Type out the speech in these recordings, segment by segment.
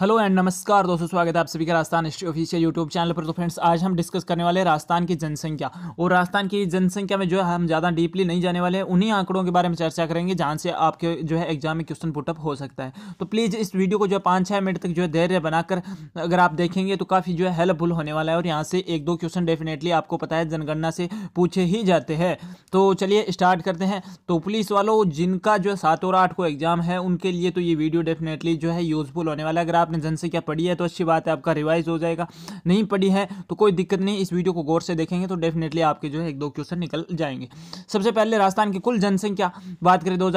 hello and नमस्कार दोस्तों स्वागत है आप सभी का Rajasthan history official YouTube channel पर तो फ्रेंड्स आज हम डिस्कस करने वाले राजस्थान की जनसंख्या और राजस्थान की जनसंख्या में जो है हम ज़्यादा डीपली नहीं जाने वाले हैं उन्हीं आंकड़ों के बारे में चर्चा करेंगे जहाँ से आपके जो है एग्जाम में क्वेश्चन पुटअप हो सकता है तो प्लीज़ इस वीडियो को जो है पाँच छः मिनट तक जो है धैर्य बनाकर अगर आप देखेंगे तो काफ़ी जो है हेल्पफुल होने वाला है और यहाँ से एक दो क्वेश्चन डेफिनेटली आपको पता है जनगणना से पूछे ही जाते हैं तो चलिए स्टार्ट करते हैं तो पुलिस वालों जिनका जो है सात और आठ को एग्जाम है उनके लिए तो ये वीडियो डेफिनेटली जो है यूज़फुल होने वाला है अगर आप आपने जनसंख्या पढ़ी है तो अच्छी बात है आपका रिवाइज हो जाएगा नहीं पढ़ी है तो कोई दिक्कत नहीं इस वीडियो को गौर से देखेंगे तो डेफिनेटली आपके जो है एक दो क्वेश्चन निकल जाएंगे सबसे पहले राजस्थान की कुल जनसंख्या बात करें दो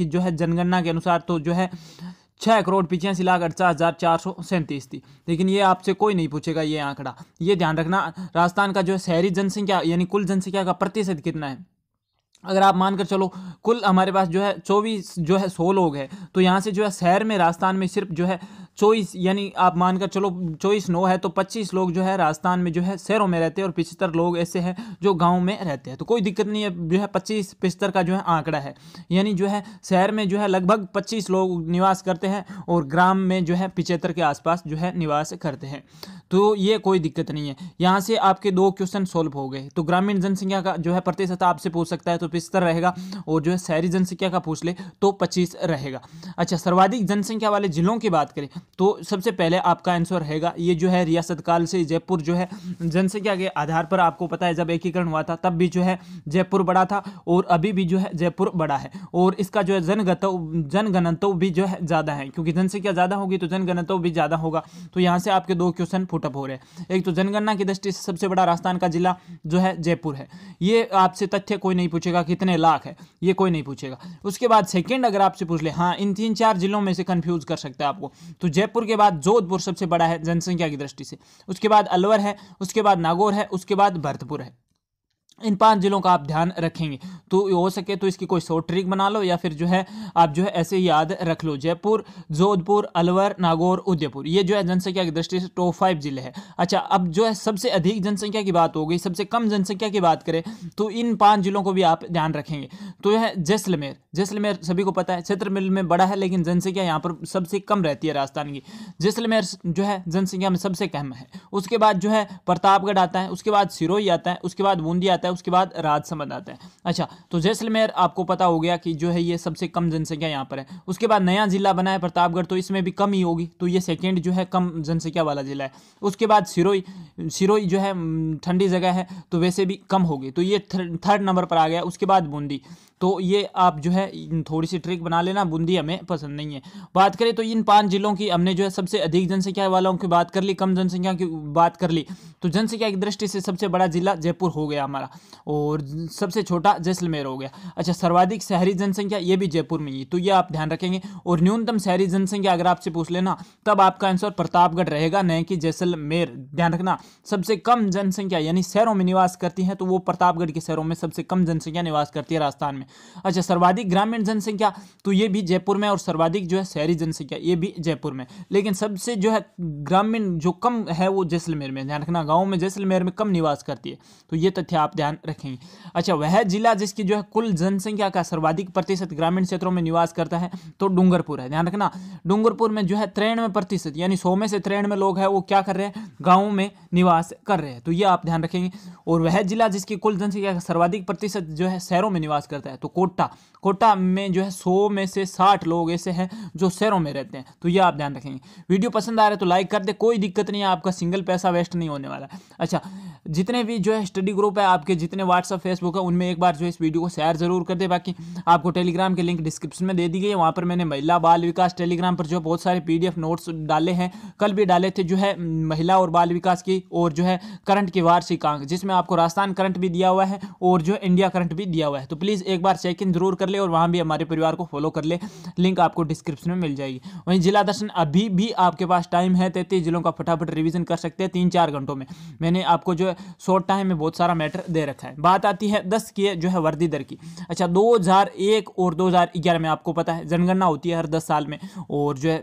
की जो है जनगणना के अनुसार तो जो है छः करोड़ पिचासी लाख अड़चास हज़ार चार सौ सैंतीस थी लेकिन ये आपसे कोई नहीं पूछेगा ये आंकड़ा ये ध्यान रखना राजस्थान का जो है शहरी जनसंख्या यानी कुल जनसंख्या का प्रतिशत कितना है अगर आप मानकर चलो कुल हमारे पास जो है चौबीस जो है सौ लोग हैं तो यहाँ से जो है शहर में राजस्थान में सिर्फ जो है चौबीस यानी आप मानकर चलो चौबीस नौ है तो पच्चीस लोग जो है राजस्थान में जो है शहरों में रहते हैं और पिछहत्तर लोग ऐसे हैं जो गाँव में रहते हैं तो कोई दिक्कत नहीं है जो है पच्चीस पिछहत्तर का जो है आंकड़ा है यानी जो है शहर में जो है लगभग पच्चीस लोग निवास करते हैं और ग्राम में जो है पिछहत्तर के आसपास जो है निवास करते हैं तो ये कोई दिक्कत नहीं है यहाँ से आपके दो क्वेश्चन सोल्व हो गए तो ग्रामीण जनसंख्या का जो है प्रतिशत आपसे पूछ सकता है तो बिस्तर रहेगा और जो है शहरी जनसंख्या का पूछ ले तो पच्चीस रहेगा अच्छा सर्वाधिक जनसंख्या वाले जिलों की बात करें तो सबसे पहले आपका आंसर रहेगा ये जो है रियासत काल से जयपुर जो है जनसंख्या के आधार पर आपको पता है जब एकीकरण हुआ था तब भी जो है जयपुर बड़ा था और अभी भी जो है जयपुर बड़ा है और इसका जो है जनगतव जनगणतव भी जो है ज़्यादा है क्योंकि जनसंख्या ज़्यादा होगी तो जनगणतव भी ज़्यादा होगा तो यहाँ से आपके दो क्वेश्चन पुटअप हो रहे हैं एक तो जनगणना की दृष्टि से सबसे बड़ा राजस्थान का जिला जो है जयपुर है ये आपसे तथ्य कोई नहीं पूछेगा कितने लाख है ये कोई नहीं पूछेगा उसके बाद सेकेंड अगर आपसे पूछ ले हाँ इन तीन चार जिलों में से कन्फ्यूज कर सकते हैं आपको तो जयपुर के बाद जोधपुर सबसे बड़ा है जनसंख्या की दृष्टि से उसके बाद अलवर है उसके बाद नागौर है उसके बाद भरतपुर है इन पांच जिलों का आप ध्यान रखेंगे तो हो सके तो इसकी कोई शॉर्ट ट्रिक बना लो या फिर जो है आप जो है ऐसे याद रख लो जयपुर जोधपुर अलवर नागौर उदयपुर ये जो है जनसंख्या की दृष्टि से टॉप फाइव जिले हैं अच्छा अब जो है सबसे अधिक जनसंख्या की बात हो गई सबसे कम जनसंख्या की बात करें तो इन पाँच जिलों को भी आप ध्यान रखेंगे तो यह जैसलमेर जैसलमेर सभी को पता है क्षेत्र में बड़ा है लेकिन जनसंख्या यहाँ पर सबसे कम रहती है राजस्थान की जैसलमेर जो है जनसंख्या में सबसे कम है उसके बाद जो है प्रतापगढ़ आता है उसके बाद सिरोही आता है उसके बाद बूंदी आता है है उसके बाद राजसमंद आता है अच्छा तो जैसलमेर आपको पता हो गया कि जो है ये सबसे कम जनसंख्या यहाँ पर है उसके बाद नया जिला बना है प्रतापगढ़ तो इसमें भी कम ही होगी तो ये सेकेंड जो है कम जनसंख्या वाला जिला है उसके बाद सिरोई सिरोई जो है ठंडी जगह है तो वैसे भी कम होगी तो ये थर्ड नंबर पर आ गया उसके बाद बूंदी तो ये आप जो है थोड़ी सी ट्रिक बना लेना बूंदी हमें पसंद नहीं है बात करें तो इन पाँच जिलों की हमने जो है सबसे अधिक जनसंख्या वालों की बात कर ली कम जनसंख्या की बात कर ली तो जनसंख्या की दृष्टि से सबसे बड़ा जिला जयपुर हो गया हमारा और सबसे छोटा जैसलमेर हो गया अच्छा सर्वाधिक शहरी जनसंख्या ये भी जयपुर में ही तो ये आप ध्यान रखेंगे और न्यूनतम शहरी जनसंख्या अगर आपसे पूछ लेना तब आपका आंसर प्रतापगढ़ रहेगा न कि जैसलमेर ध्यान रखना सबसे कम जनसंख्या यानी शहरों में निवास करती है तो वो प्रतापगढ़ के शहरों में सबसे कम जनसंख्या निवास करती है राजस्थान में अच्छा सर्वाधिक ग्रामीण जनसंख्या तो ये भी जयपुर में और सर्वाधिक जो है शहरी जनसंख्या ये भी जयपुर में लेकिन सबसे जो है ग्रामीण जो कम है वो जैसलमेर में ध्यान रखना गाँव में जैसलमेर में कम निवास करती है तो ये तथ्य आप ध्यान रखेंगे अच्छा वह जिला जिसकी जो है कुल जनसंख्या का सर्वाधिक प्रतिशत ग्रामीण क्षेत्रों में निवास करता है तो डूंगरपुर है ध्यान रखना डूंगरपुर में जो है तिरानवे प्रतिशत यानी सौ में से तिरानवे लोग हैं वो क्या कर रहे हैं गाँव में निवास कर रहे हैं तो ये आप ध्यान रखेंगे और वह जिला जिसकी कुल जनसंख्या का सर्वाधिक प्रतिशत जो है शहरों में निवास करता है तो कोटा कोटा में जो है सौ में से साठ लोग ऐसे हैं जो शहरों में रहते हैं तो ये आप ध्यान रखेंगे वीडियो पसंद आ रहा है तो लाइक कर दे कोई दिक्कत नहीं है आपका सिंगल पैसा वेस्ट नहीं होने वाला अच्छा जितने भी जो है स्टडी ग्रुप है आपके जितने व्हाट्सअप फेसबुक है उनमें एक बार जो इस वीडियो को शेयर जरूर कर दे बाकी आपको टेलीग्राम के लिंक डिस्क्रिप्शन में दे दी गई है वहाँ पर मैंने महिला बाल विकास टेलीग्राम पर जो बहुत सारे पी नोट्स डाले हैं कल भी डाले थे जो है महिला और बाल विकास की और जो है करंट की वार्षिकांक जिसमें आपको राजस्थान करंट भी दिया हुआ है और जो इंडिया करंट भी दिया हुआ है तो प्लीज़ एक बार बार चेक इन जरूर कर ले और वहाँ भी हमारे परिवार को फॉलो कर ले लिंक आपको डिस्क्रिप्शन में मिल जाएगी वहीं जिला दर्शन अभी भी आपके पास टाइम है तैतीस जिलों का फटाफट रिविजन कर सकते हैं तीन चार घंटों में मैंने आपको जो है शॉर्ट टाइम में बहुत सारा मैटर दे रखा है बात आती है दस की जो है वर्दी दर की अच्छा दो और दो में आपको पता है जनगणना होती है हर दस साल में और जो है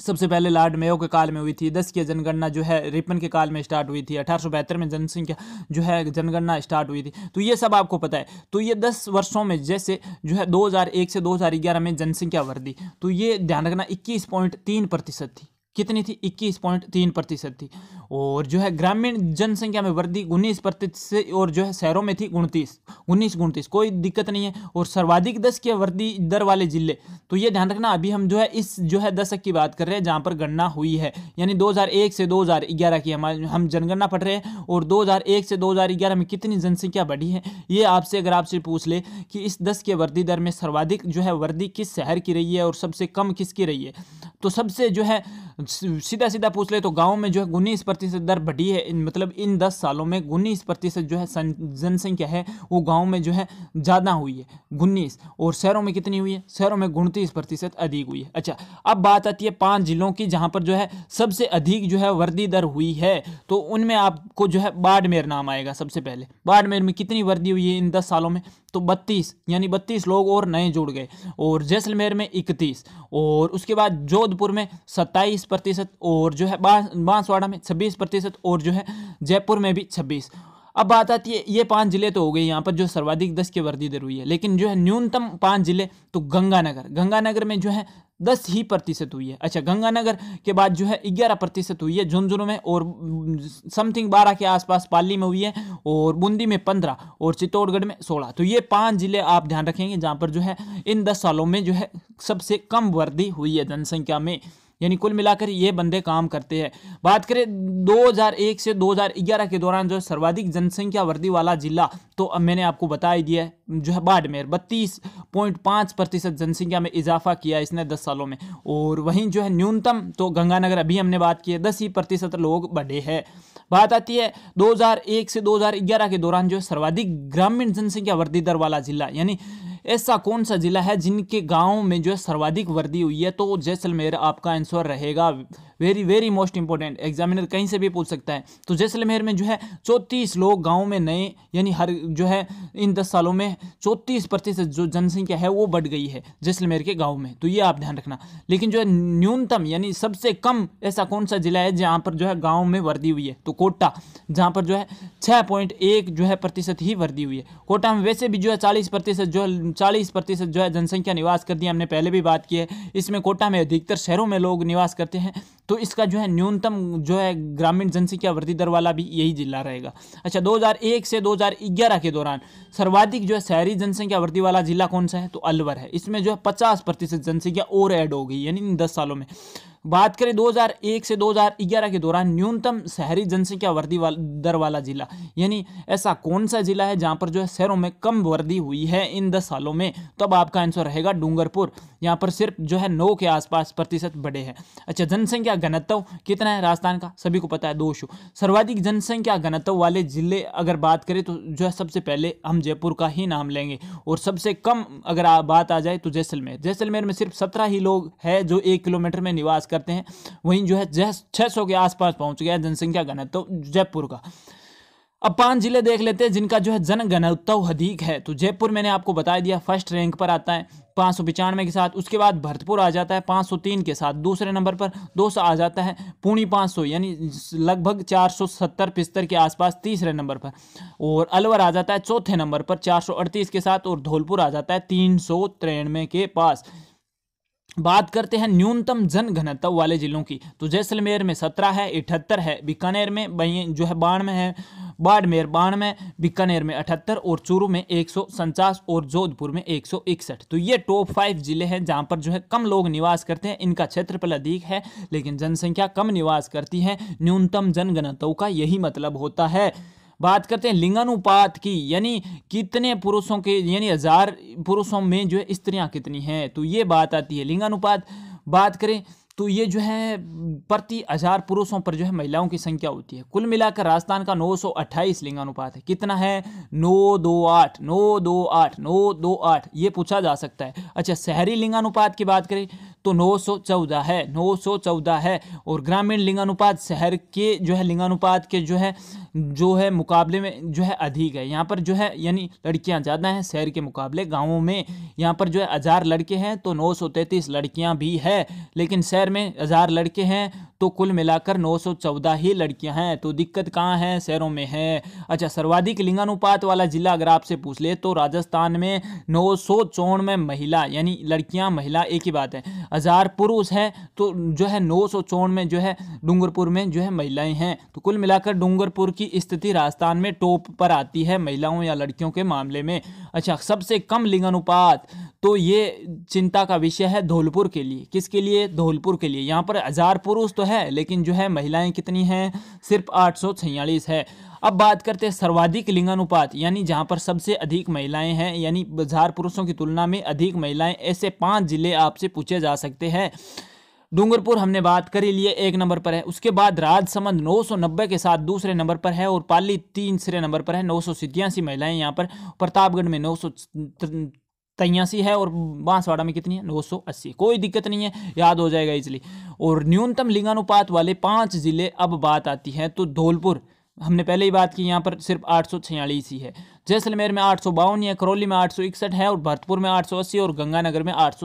सबसे पहले लॉर्ड मेयो के काल में हुई थी दस की जनगणना जो है रिपन के काल में स्टार्ट हुई थी अठारह में जनसंख्या जो है जनगणना स्टार्ट हुई थी तो ये सब आपको पता है तो ये दस वर्षों में जैसे जो है 2001 से 2011 में जनसंख्या वृद्धि तो ये ध्यान रखना इक्कीस पॉइंट तीन प्रतिशत थी कितनी थी इक्कीस पॉइंट तीन प्रतिशत थी और जो है ग्रामीण जनसंख्या में वृद्धि उन्नीस प्रतिशत और जो है शहरों में थी उनतीस उन्नीस उनतीस कोई दिक्कत नहीं है और सर्वाधिक दस की वृद्धि दर वाले जिले तो ये ध्यान रखना अभी हम जो है इस जो है दशक की बात कर रहे हैं जहाँ पर गणना हुई है यानी 2001 से 2011 की हम हम जनगणना पढ़ रहे हैं और 2001 से 2011 में कितनी जनसंख्या बढ़ी है ये आपसे अगर आपसे पूछ ले कि इस दस के वृद्धि दर में सर्वाधिक जो है वृद्धि किस शहर की रही है और सबसे कम किसकी रही है तो सबसे जो है सीधा सीधा पूछ ले तो गाँव में जो है उन्नीस प्रतिशत दर बढ़ी है इन मतलब इन दस सालों में उन्नीस प्रतिशत जो है जनसंख्या है वो गाँव में जो है ज़्यादा हुई है उन्नीस और शहरों में कितनी हुई है शहरों में उनतीस प्रतिशत अधिक हुई है अच्छा अब बात आती है पाँच जिलों की जहाँ पर जो है सबसे अधिक जो है वर्दी दर हुई है तो उनमें आपको जो है बाड़मेर नाम आएगा सबसे पहले बाड़मेर में कितनी वर्दी हुई है इन दस सालों में तो बत्तीस यानी बत्तीस लोग और नए जुड़ गए और जैसलमेर में इकतीस और उसके बाद जोधपुर में सत्ताईस प्रतिशत और जो है बांसवाड़ा में छब्बीस प्रतिशत और जो है जयपुर में भी छब्बीस अब बात आती है ये पांच जिले तो हो गए यहाँ पर जो सर्वाधिक दस की वृद्धि दर हुई है लेकिन जो है न्यूनतम पांच जिले तो गंगानगर गंगानगर में जो है दस ही प्रतिशत हुई है अच्छा गंगानगर के बाद जो है ग्यारह प्रतिशत हुई है झुंझुनू में और समथिंग बारह के आसपास पाली में हुई है और बूंदी में पंद्रह और चित्तौड़गढ़ में सोलह तो ये पांच जिले आप ध्यान रखेंगे जहाँ पर जो है इन दस सालों में जो है सबसे कम वृद्धि हुई है जनसंख्या में यानी कुल मिलाकर ये बंदे काम करते हैं बात करें 2001 से 2011 के दौरान जो सर्वाधिक जनसंख्या वृद्धि वाला जिला तो अब मैंने आपको बता ही दिया है जो है बाड़मेर बत्तीस पॉइंट पाँच प्रतिशत जनसंख्या में इजाफा किया इसने दस सालों में और वहीं जो है न्यूनतम तो गंगानगर अभी हमने बात की है दस ही प्रतिशत लोग बढ़े हैं बात आती है 2001 से 2011 के दौरान जो है सर्वाधिक ग्रामीण जनसंख्या वृद्धि दर वाला जिला यानी ऐसा कौन सा जिला है जिनके गाँव में जो है सर्वाधिक वर्दी हुई है तो जैसलमेर आपका आंसर रहेगा very very most important examiner कहीं से भी पूछ सकता है तो जैसलमेर में जो है चौंतीस लोग गाँव में नए यानी हर जो है इन दस सालों में चौंतीस प्रतिशत जो जनसंख्या है वो बढ़ गई है जैसलमेर के गाँव में तो ये आप ध्यान रखना लेकिन जो है न्यूनतम यानी सबसे कम ऐसा कौन सा जिला है जहाँ पर जो है गाँव में वर्दी हुई है तो कोटा जहाँ पर जो है छः पॉइंट एक जो है प्रतिशत ही वर्दी हुई है कोटा में वैसे भी जो है चालीस प्रतिशत जो है उनचालीस प्रतिशत जो है जनसंख्या निवास करती है हमने पहले भी बात की है इसमें कोटा में अधिकतर शहरों में लोग निवास करते हैं तो इसका जो है न्यूनतम जो है ग्रामीण जनसंख्या वृद्धि दर वाला भी यही जिला रहेगा अच्छा 2001 से 2011 के दौरान सर्वाधिक जो है शहरी जनसंख्या वृद्धि वाला जिला कौन सा है तो अलवर है इसमें जो है पचास प्रतिशत जनसंख्या और ऐड हो गई यानी इन दस सालों में बात करें 2001 से 2011 के दौरान न्यूनतम शहरी जनसंख्या वृद्धि वाल, दर वाला जिला यानी ऐसा कौन सा जिला है जहाँ पर जो है शहरों में कम वृद्धि हुई है इन दस सालों में तब आपका आंसर रहेगा डूंगरपुर यहाँ पर सिर्फ जो है नौ के आसपास प्रतिशत बढ़े हैं अच्छा जनसंख्या घनत्व कितना है राजस्थान का सभी को पता है दो सर्वाधिक जनसंख्या घनत्व वाले जिले अगर बात करें तो जो है सबसे पहले हम जयपुर का ही नाम लेंगे और सबसे कम अगर बात आ जाए तो जैसलमेर जैसलमेर में सिर्फ सत्रह ही लोग हैं जो एक किलोमीटर में निवास करते हैं वहीं जो है जह छः सौ के आसपास पहुंच गया है जनसंख्या घनत्व तो जयपुर का अब पांच जिले देख लेते हैं जिनका जो है जन घनत्व अधिक है तो जयपुर मैंने आपको बता दिया फर्स्ट रैंक पर आता है पाँच सौ पचानवे के साथ उसके बाद भरतपुर आ जाता है पाँच सौ तीन के साथ दूसरे नंबर पर दो सौ आ जाता है पुणे पाँच सौ यानी लगभग चार सौ सत्तर पिस्तर के आसपास तीसरे नंबर पर और अलवर आ जाता है चौथे नंबर पर चार सौ अड़तीस के साथ और धौलपुर आ जाता है तीन सौ तिरानवे के पास बात करते हैं न्यूनतम जन घनत्व वाले जिलों की तो जैसलमेर में सत्रह है इठहत्तर है बीकानेर में जो है बानवे है बाड़मेर बानवे बीकानेर में अठहत्तर और चूरू में एक और जोधपुर में एक तो ये टॉप फाइव जिले हैं जहाँ पर जो है कम लोग निवास करते हैं इनका क्षेत्रफल अधिक है लेकिन जनसंख्या कम निवास करती है न्यूनतम जन का यही मतलब होता है बात करते हैं लिंगानुपात की यानी कितने पुरुषों के यानी हजार पुरुषों में जो है स्त्रियाँ कितनी हैं तो ये बात आती है लिंगानुपात बात करें तो ये जो है प्रति हजार पुरुषों पर जो है महिलाओं की संख्या होती है कुल मिलाकर राजस्थान का 928 लिंगानुपात है कितना है 928 928 928 ये पूछा जा सकता है अच्छा शहरी लिंगानुपात की बात करें तो 914 है 914 है और ग्रामीण लिंगानुपात शहर के जो है लिंगानुपात के जो है जो है मुकाबले में जो है अधिक है यहाँ पर जो है यानी लड़कियाँ ज़्यादा हैं शहर के मुकाबले गाँवों में यहाँ पर जो है हज़ार लड़के हैं तो नौ लड़कियाँ भी है लेकिन शहर में हज़ार लड़के हैं तो कुल मिलाकर 914 ही लड़कियां हैं तो दिक्कत कहाँ है शहरों में है अच्छा सर्वाधिक लिंगानुपात वाला जिला अगर आपसे पूछ ले तो राजस्थान में नौ में महिला यानी लड़कियां महिला एक ही बात है हज़ार पुरुष हैं तो जो है नौ सौ में जो है डूंगरपुर में जो है महिलाएं हैं तो कुल मिलाकर डूंगरपुर की स्थिति राजस्थान में टॉप पर आती है महिलाओं या लड़कियों के मामले में अच्छा सबसे कम लिंगानुपात तो ये चिंता का विषय है धौलपुर के लिए किसके लिए धौलपुर के लिए यहाँ पर हज़ार पुरुष तो है लेकिन जो है महिलाएं कितनी हैं सिर्फ आठ है अब बात करते हैं सर्वाधिक लिंगानुपात यानी जहाँ पर सबसे अधिक महिलाएं हैं यानी हजार पुरुषों की तुलना में अधिक महिलाएं ऐसे पांच जिले आपसे पूछे जा सकते हैं डूंगरपुर हमने बात कर ही लिए एक नंबर पर है उसके बाद राजसमंद 990 के साथ दूसरे नंबर पर है और पाली तीसरे नंबर पर है नौ सौ महिलाएं यहाँ पर प्रतापगढ़ में नौ तयासी है और बांसवाड़ा में कितनी है 980 कोई दिक्कत नहीं है याद हो जाएगा इसलिए और न्यूनतम लिंगानुपात वाले पांच जिले अब बात आती है तो धौलपुर हमने पहले ही बात की यहाँ पर सिर्फ आठ ही है जैसलमेर में आठ या करौली में आठ है और भरतपुर में अस्सी और गंगानगर में आठ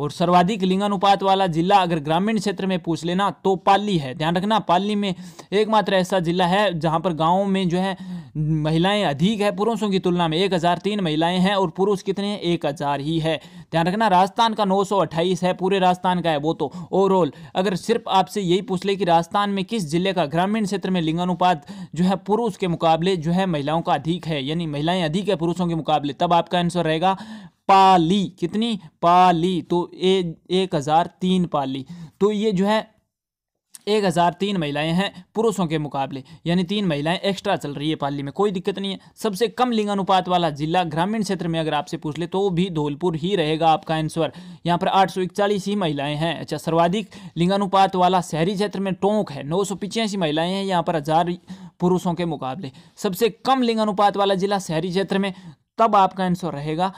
और सर्वाधिक लिंगानुपात वाला जिला अगर ग्रामीण क्षेत्र में पूछ लेना तो पाली है ध्यान रखना पाली में एकमात्र ऐसा जिला है जहाँ पर गाँव में जो है महिलाएं अधिक है पुरुषों की तुलना में एक हज़ार तीन महिलाएं हैं और पुरुष कितने हैं एक हज़ार ही है ध्यान रखना राजस्थान का नौ सौ अट्ठाईस है पूरे राजस्थान का है वो तो ओवरऑल अगर सिर्फ आपसे यही पूछ ले कि राजस्थान में किस जिले का ग्रामीण क्षेत्र में लिंगानुपात जो है पुरुष के मुकाबले जो है महिलाओं का अधिक है यानी महिलाएं अधिक है पुरुषों के मुकाबले तब आपका आंसर रहेगा पाली कितनी पाली तो ए एक हज़ार तीन पाली तो ये जो है एक हज़ार तीन महिलाएँ हैं पुरुषों के मुकाबले यानी तीन महिलाएं एक्स्ट्रा चल रही है पाली में कोई दिक्कत नहीं है सबसे कम लिंगानुपात वाला जिला ग्रामीण क्षेत्र में अगर आपसे पूछ ले तो भी धौलपुर ही रहेगा आपका आंसर यहाँ पर आठ ही महिलाएं हैं अच्छा सर्वाधिक लिंगानुपात वाला शहरी क्षेत्र में टोंक है नौ महिलाएं हैं यहाँ पर हज़ार पुरुषों के मुकाबले सबसे कम लिंगानुपात वाला जिला शहरी क्षेत्र में तब आपका आंसर रहेगा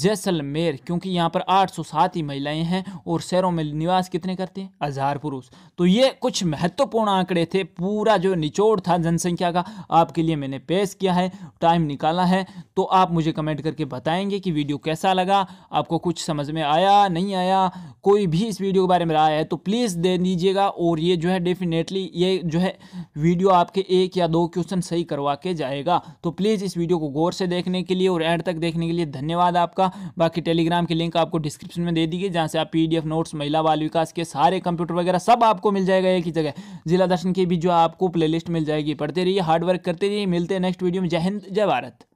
जैसलमेर क्योंकि यहाँ पर 807 ही महिलाएं हैं और शहरों में निवास कितने करते हैं हज़ार पुरुष तो ये कुछ महत्वपूर्ण आंकड़े थे पूरा जो निचोड़ था जनसंख्या का आपके लिए मैंने पेश किया है टाइम निकाला है तो आप मुझे कमेंट करके बताएंगे कि वीडियो कैसा लगा आपको कुछ समझ में आया नहीं आया कोई भी इस वीडियो के बारे में रहा है तो प्लीज़ दे दीजिएगा और ये जो है डेफिनेटली ये जो है वीडियो आपके एक या दो क्वेश्चन सही करवा के जाएगा तो प्लीज़ इस वीडियो को गौर से देखने के लिए और और एंड तक देखने के लिए धन्यवाद आपका बाकी टेलीग्राम की लिंक आपको डिस्क्रिप्शन में दे दी गई जहाँ से आप पीडीएफ नोट्स महिला बाल विकास के सारे कंप्यूटर वगैरह सब आपको मिल जाएगा एक ही जगह जिला दर्शन की भी जो आपको प्लेलिस्ट मिल जाएगी पढ़ते रहिए हार्डवर्क करते रहिए मिलते हैं नेक्स्ट वीडियो में जय हिंद जय भारत